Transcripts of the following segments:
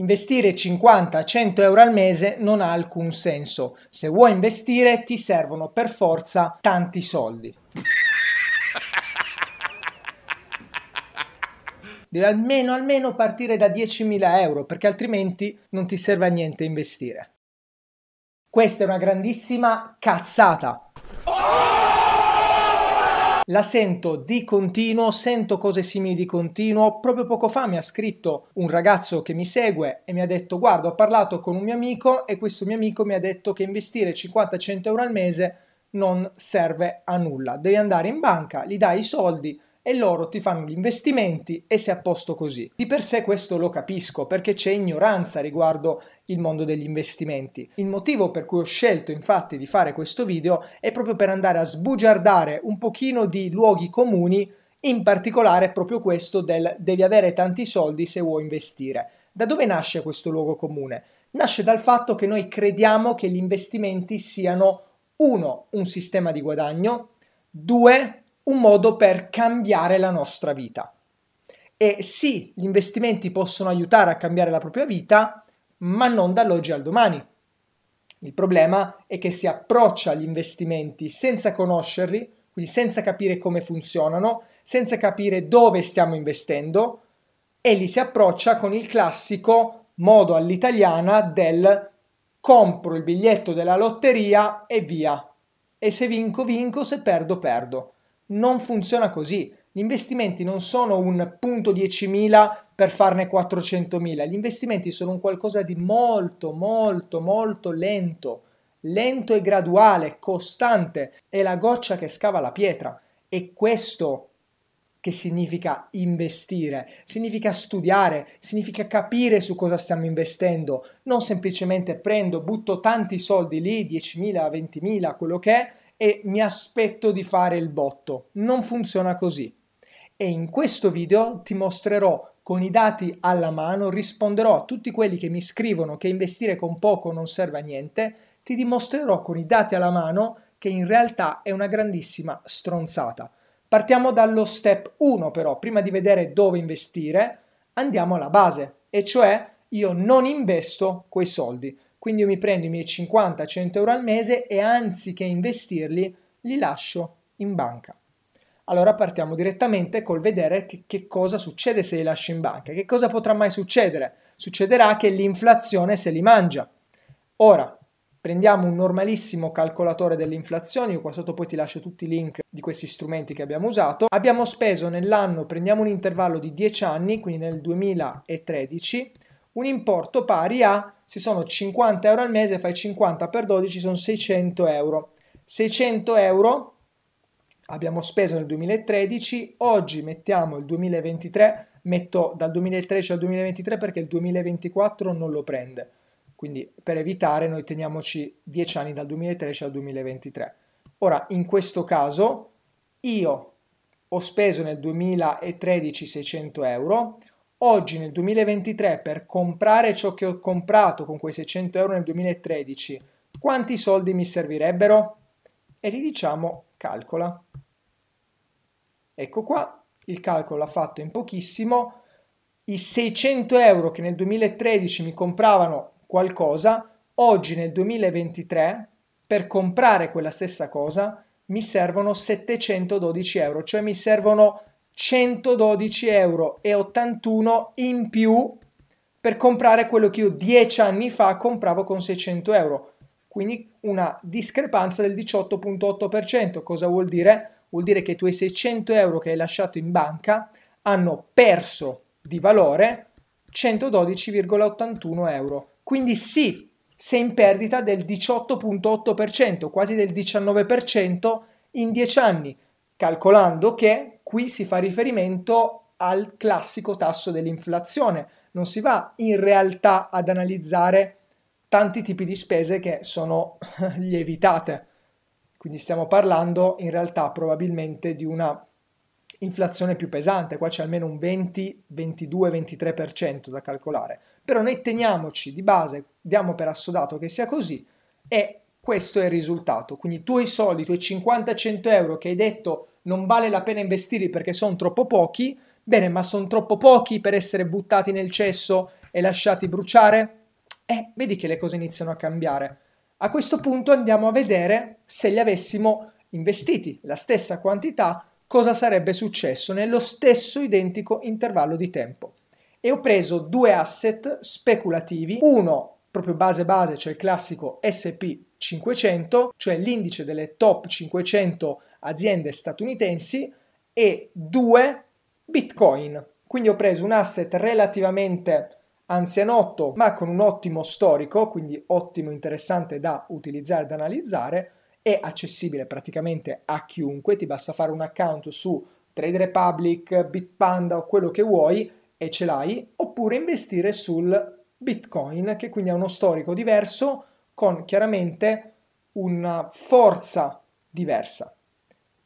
Investire 50-100 euro al mese non ha alcun senso. Se vuoi investire ti servono per forza tanti soldi. Devi almeno, almeno partire da 10.000 euro perché altrimenti non ti serve a niente investire. Questa è una grandissima cazzata. Oh! la sento di continuo, sento cose simili di continuo. Proprio poco fa mi ha scritto un ragazzo che mi segue e mi ha detto guarda ho parlato con un mio amico e questo mio amico mi ha detto che investire 50-100 euro al mese non serve a nulla. Devi andare in banca, gli dai i soldi, e loro ti fanno gli investimenti e sei a posto così. Di per sé questo lo capisco perché c'è ignoranza riguardo il mondo degli investimenti. Il motivo per cui ho scelto infatti di fare questo video è proprio per andare a sbugiardare un pochino di luoghi comuni, in particolare proprio questo del devi avere tanti soldi se vuoi investire. Da dove nasce questo luogo comune? Nasce dal fatto che noi crediamo che gli investimenti siano 1. un sistema di guadagno, 2 un modo per cambiare la nostra vita. E sì, gli investimenti possono aiutare a cambiare la propria vita, ma non dall'oggi al domani. Il problema è che si approccia agli investimenti senza conoscerli, quindi senza capire come funzionano, senza capire dove stiamo investendo e li si approccia con il classico modo all'italiana del compro il biglietto della lotteria e via. E se vinco, vinco, se perdo, perdo. Non funziona così. Gli investimenti non sono un punto 10.000 per farne 400.000, gli investimenti sono un qualcosa di molto, molto, molto lento, lento e graduale, costante, è la goccia che scava la pietra. E questo che significa investire, significa studiare, significa capire su cosa stiamo investendo, non semplicemente prendo, butto tanti soldi lì, 10.000, 20.000, quello che è, e mi aspetto di fare il botto. Non funziona così. E in questo video ti mostrerò con i dati alla mano, risponderò a tutti quelli che mi scrivono che investire con poco non serve a niente, ti dimostrerò con i dati alla mano che in realtà è una grandissima stronzata. Partiamo dallo step 1 però, prima di vedere dove investire, andiamo alla base, e cioè io non investo quei soldi. Quindi io mi prendo i miei 50-100 euro al mese e anziché investirli li lascio in banca. Allora partiamo direttamente col vedere che, che, cosa succede se li lascio in banca. Che cosa potrà mai succedere? Succederà che l'inflazione se li mangia. Ora, prendiamo un normalissimo calcolatore dell'inflazione, io qua sotto poi ti lascio tutti i link di questi strumenti che abbiamo usato. Abbiamo speso nell'anno, prendiamo un intervallo di 10 anni, quindi nel 2013, un importo pari a, se sono 50 euro al mese, fai 50 per 12, sono 600 euro. 600 euro abbiamo speso nel 2013, oggi mettiamo il 2023, metto dal 2013 al 2023 perché il 2024 non lo prende. Quindi per evitare noi teniamoci 10 anni dal 2013 al 2023. Ora, in questo caso, io ho speso nel 2013 600 euro, Oggi nel 2023 per comprare ciò che ho comprato con quei 600 euro nel 2013, quanti soldi mi servirebbero? E gli diciamo calcola. Ecco qua, il calcolo l'ha fatto in pochissimo. I 600 euro che nel 2013 mi compravano qualcosa, oggi nel 2023 per comprare quella stessa cosa mi servono 712 euro, cioè mi servono 112,81 euro in più per comprare quello che io dieci anni fa compravo con 600 euro. Quindi una discrepanza del 18,8%. Cosa vuol dire? Vuol dire che i tuoi 600 euro che hai lasciato in banca hanno perso di valore 112,81 euro. Quindi sì, sei in perdita del 18,8%, quasi del 19% in 10 anni, calcolando che qui si fa riferimento al classico tasso dell'inflazione, non si va in realtà ad analizzare tanti tipi di spese che sono lievitate. Quindi stiamo parlando in realtà probabilmente di una inflazione più pesante, qua c'è almeno un 20, 22, 23% da calcolare. Però noi teniamoci di base, diamo per assodato che sia così e questo è il risultato. Quindi i tuoi soldi, i tuoi 50-100 euro che hai detto non vale la pena investirli perché sono troppo pochi, bene, ma sono troppo pochi per essere buttati nel cesso e lasciati bruciare? Eh, vedi che le cose iniziano a cambiare. A questo punto andiamo a vedere se li avessimo investiti la stessa quantità, cosa sarebbe successo nello stesso identico intervallo di tempo. E ho preso due asset speculativi, uno proprio base base, cioè il classico SP 500, cioè l'indice delle top 500 aziende statunitensi e due Bitcoin. Quindi ho preso un asset relativamente anzianotto ma con un ottimo storico, quindi ottimo interessante da utilizzare da analizzare, è accessibile praticamente a chiunque, ti basta fare un account su Trade Republic, Bitpanda o quello che vuoi e ce l'hai, oppure investire sul Bitcoin che quindi ha uno storico diverso con chiaramente una forza diversa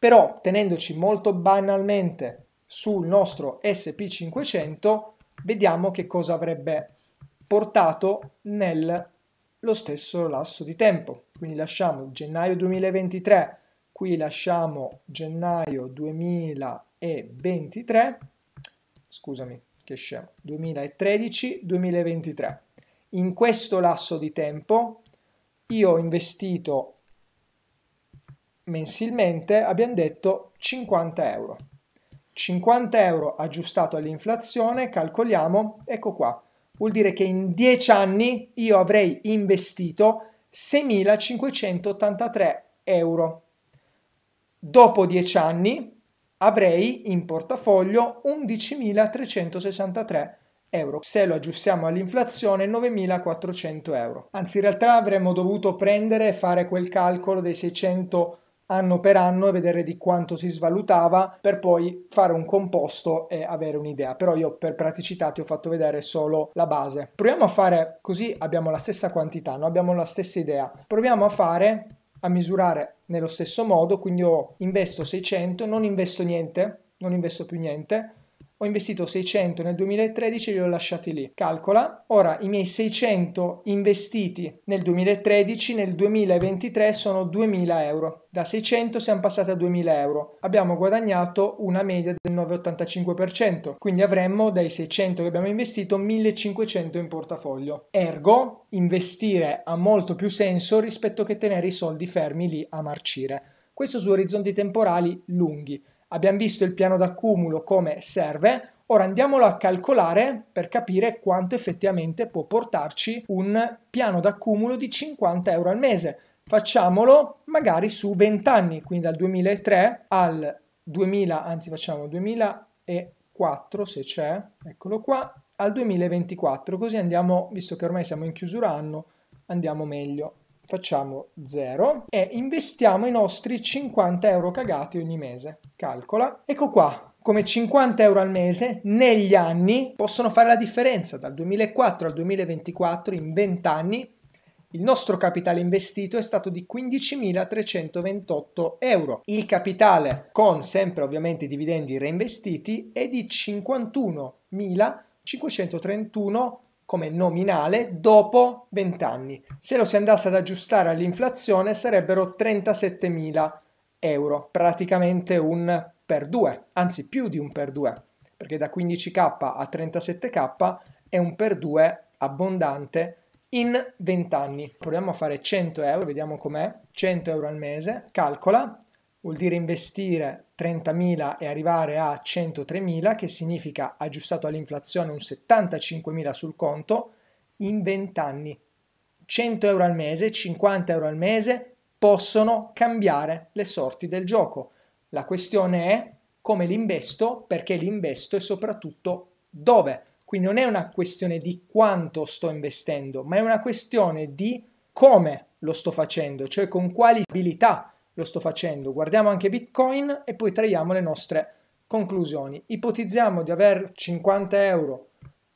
però tenendoci molto banalmente sul nostro SP500 vediamo che cosa avrebbe portato nello stesso lasso di tempo. Quindi lasciamo gennaio 2023, qui lasciamo gennaio 2023, scusami che scemo, 2013-2023. In questo lasso di tempo io ho investito mensilmente abbiamo detto 50 euro. 50 euro aggiustato all'inflazione, calcoliamo, ecco qua, vuol dire che in 10 anni io avrei investito 6.583 euro. Dopo 10 anni avrei in portafoglio 11.363 euro. Se lo aggiustiamo all'inflazione 9.400 euro. Anzi in realtà avremmo dovuto prendere e fare quel calcolo dei 600 anno per anno e vedere di quanto si svalutava per poi fare un composto e avere un'idea. Però io per praticità ti ho fatto vedere solo la base. Proviamo a fare così abbiamo la stessa quantità, no? abbiamo la stessa idea. Proviamo a fare a misurare nello stesso modo, quindi io investo 600, non investo niente, non investo più niente, ho investito 600 nel 2013 e li ho lasciati lì. Calcola, ora i miei 600 investiti nel 2013 nel 2023 sono 2000 euro. Da 600 siamo passati a 2000 euro. Abbiamo guadagnato una media del 9,85%, quindi avremmo dai 600 che abbiamo investito 1500 in portafoglio. Ergo, investire ha molto più senso rispetto che tenere i soldi fermi lì a marcire. Questo su orizzonti temporali lunghi. Abbiamo visto il piano d'accumulo come serve, ora andiamolo a calcolare per capire quanto effettivamente può portarci un piano d'accumulo di 50 euro al mese. Facciamolo magari su 20 anni, quindi dal 2003 al 2000, anzi facciamo 2004 se c'è, eccolo qua, al 2024, così andiamo, visto che ormai siamo in chiusura anno, andiamo meglio facciamo 0 e investiamo i nostri 50 euro cagati ogni mese. Calcola. Ecco qua, come 50 euro al mese negli anni possono fare la differenza dal 2004 al 2024 in 20 anni il nostro capitale investito è stato di 15.328 euro. Il capitale, con sempre ovviamente i dividendi reinvestiti, è di 51.531 euro come nominale dopo 20 anni. Se lo si andasse ad aggiustare all'inflazione sarebbero 37.000 euro, praticamente un per due, anzi più di un per due, perché da 15k a 37k è un per due abbondante in 20 anni. Proviamo a fare 100 euro, vediamo com'è, 100 euro al mese, calcola vuol dire investire 30.000 e arrivare a 103.000, che significa aggiustato all'inflazione un 75.000 sul conto in 20 anni. 100 euro al mese, 50 euro al mese possono cambiare le sorti del gioco. La questione è come l'investo, perché l'investo investo e soprattutto dove. Quindi non è una questione di quanto sto investendo, ma è una questione di come lo sto facendo, cioè con quali abilità lo sto facendo, guardiamo anche Bitcoin e poi traiamo le nostre conclusioni. Ipotizziamo di aver 50 euro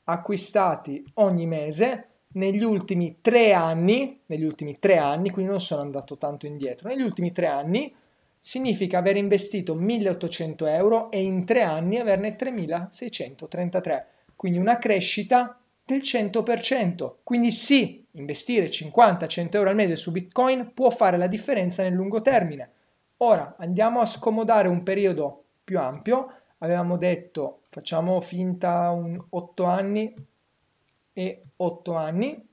acquistati ogni mese negli ultimi tre anni, negli ultimi tre anni, quindi non sono andato tanto indietro, negli ultimi tre anni significa aver investito 1800 euro e in tre anni averne 3633, quindi una crescita del 100%. Quindi sì, investire 50-100 euro al mese su Bitcoin può fare la differenza nel lungo termine. Ora andiamo a scomodare un periodo più ampio. Avevamo detto facciamo finta un 8 anni e 8 anni.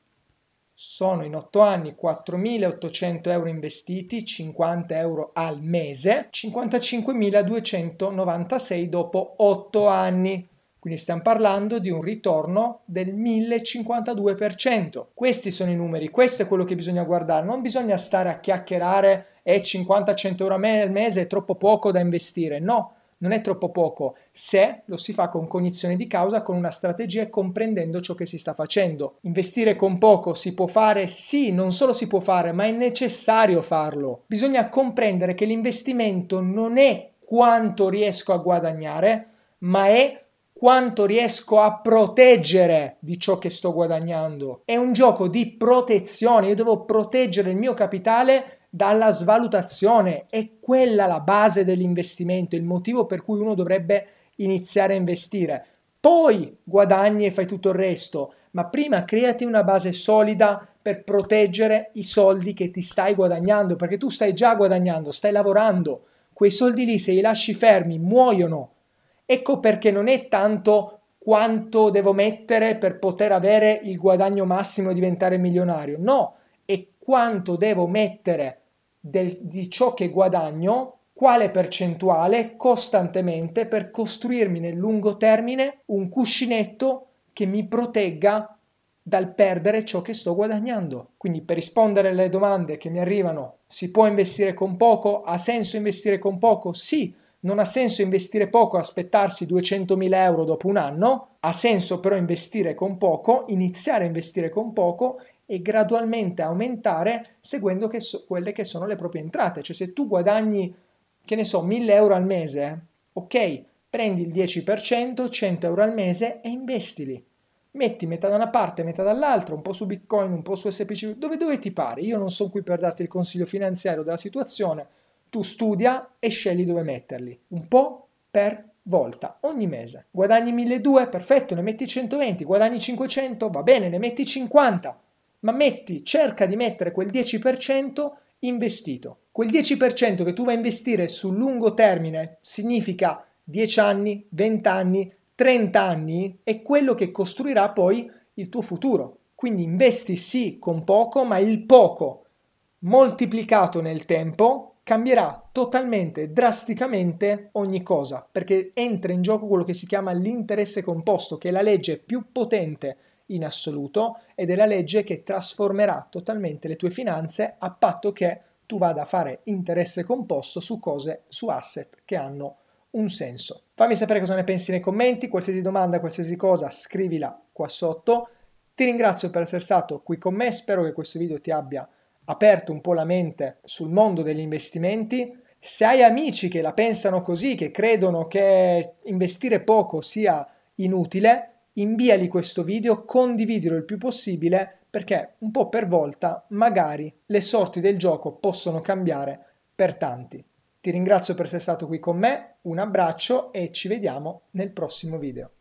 Sono in 8 anni 4.800 euro investiti, 50 euro al mese, 55.296 dopo 8 anni. Quindi stiamo parlando di un ritorno del 1052%. Questi sono i numeri, questo è quello che bisogna guardare. Non bisogna stare a chiacchierare è 50-100 euro al mese, è troppo poco da investire. No, non è troppo poco se lo si fa con cognizione di causa, con una strategia e comprendendo ciò che si sta facendo. Investire con poco si può fare? Sì, non solo si può fare, ma è necessario farlo. Bisogna comprendere che l'investimento non è quanto riesco a guadagnare, ma è quanto riesco a proteggere di ciò che sto guadagnando. È un gioco di protezione, io devo proteggere il mio capitale dalla svalutazione, è quella la base dell'investimento, il motivo per cui uno dovrebbe iniziare a investire. Poi guadagni e fai tutto il resto, ma prima creati una base solida per proteggere i soldi che ti stai guadagnando, perché tu stai già guadagnando, stai lavorando. Quei soldi lì, se li lasci fermi, muoiono Ecco perché non è tanto quanto devo mettere per poter avere il guadagno massimo e diventare milionario, no, è quanto devo mettere del, di ciò che guadagno, quale percentuale costantemente per costruirmi nel lungo termine un cuscinetto che mi protegga dal perdere ciò che sto guadagnando. Quindi per rispondere alle domande che mi arrivano, si può investire con poco? Ha senso investire con poco? Sì, non ha senso investire poco e aspettarsi 200.000 euro dopo un anno, ha senso però investire con poco, iniziare a investire con poco e gradualmente aumentare seguendo che so, quelle che sono le proprie entrate. Cioè se tu guadagni, che ne so, 1000 euro al mese, ok, prendi il 10%, 100 euro al mese e investili. Metti metà da una parte, metà dall'altra, un po' su Bitcoin, un po' su SPC, dove, dove ti pare. Io non sono qui per darti il consiglio finanziario della situazione, tu studia e scegli dove metterli, un po' per volta ogni mese. Guadagni 1200, perfetto, ne metti 120, guadagni 500, va bene, ne metti 50, ma metti, cerca di mettere quel 10% investito. Quel 10% che tu vai a investire sul lungo termine significa 10 anni, 20 anni, 30 anni, è quello che costruirà poi il tuo futuro. Quindi investi sì con poco, ma il poco moltiplicato nel tempo cambierà totalmente, drasticamente ogni cosa, perché entra in gioco quello che si chiama l'interesse composto, che è la legge più potente in assoluto ed è la legge che trasformerà totalmente le tue finanze a patto che tu vada a fare interesse composto su cose, su asset che hanno un senso. Fammi sapere cosa ne pensi nei commenti, qualsiasi domanda, qualsiasi cosa, scrivila qua sotto. Ti ringrazio per essere stato qui con me, spero che questo video ti abbia aperto un po' la mente sul mondo degli investimenti. Se hai amici che la pensano così, che credono che investire poco sia inutile, inviali questo video, condividilo il più possibile perché un po' per volta magari le sorti del gioco possono cambiare per tanti. Ti ringrazio per essere stato qui con me, un abbraccio e ci vediamo nel prossimo video.